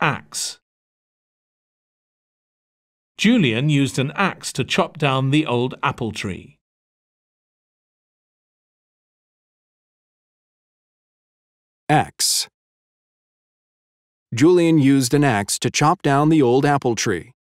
axe. Julian used an axe to chop down the old apple tree. Axe. Julian used an axe to chop down the old apple tree.